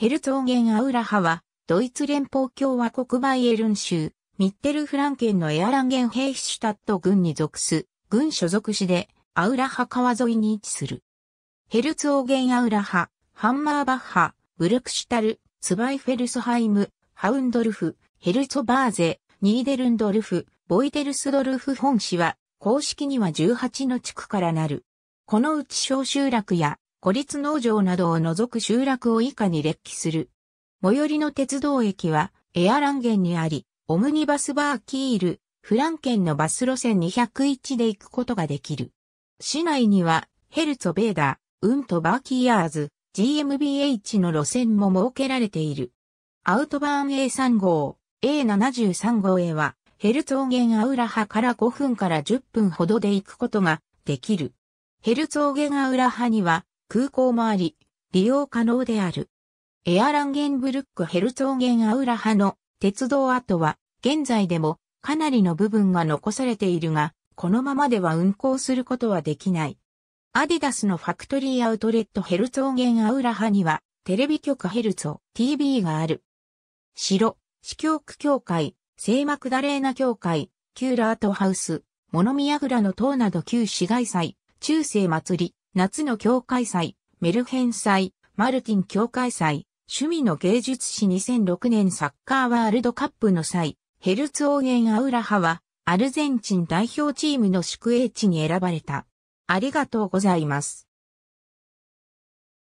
ヘルツォーゲン・アウラハは、ドイツ連邦共和国バイエルン州、ミッテルフランケンのエアランゲンヘイシュタット軍に属す、軍所属市で、アウラハ川沿いに位置する。ヘルツォーゲン・アウラハ、ハンマーバッハ、ブルクシュタル、ツバイフェルスハイム、ハウンドルフ、ヘルツバーゼ、ニーデルンドルフ、ボイデルスドルフ本市は、公式には18の地区からなる。このうち小集落や孤立農場などを除く集落を以下に列記する。最寄りの鉄道駅は、エアランゲンにあり、オムニバスバーキール、フランケンのバス路線201で行くことができる。市内には、ヘルツォベーダー、ウントバーキーアーズ、GMBH の路線も設けられている。アウトバーン A3 号、A73 号へは、ヘルツォーゲンアウラハから5分から10分ほどで行くことができる。ヘルツォゲンアウラハには、空港もあり、利用可能である。エアランゲンブルックヘルツォーゲンアウラ派の鉄道跡は、現在でもかなりの部分が残されているが、このままでは運行することはできない。アディダスのファクトリーアウトレットヘルツォーゲンアウラ派には、テレビ局ヘルツォ TV がある。城、市教区協会、聖マクダレーナ協会、キューラートハウス、モノミヤグラの塔など旧市街祭、中世祭り、夏の教会祭、メルヘン祭、マルティン教会祭、趣味の芸術史2006年サッカーワールドカップの際、ヘルツオーゲンアウラハは、アルゼンチン代表チームの宿営地に選ばれた。ありがとうございます。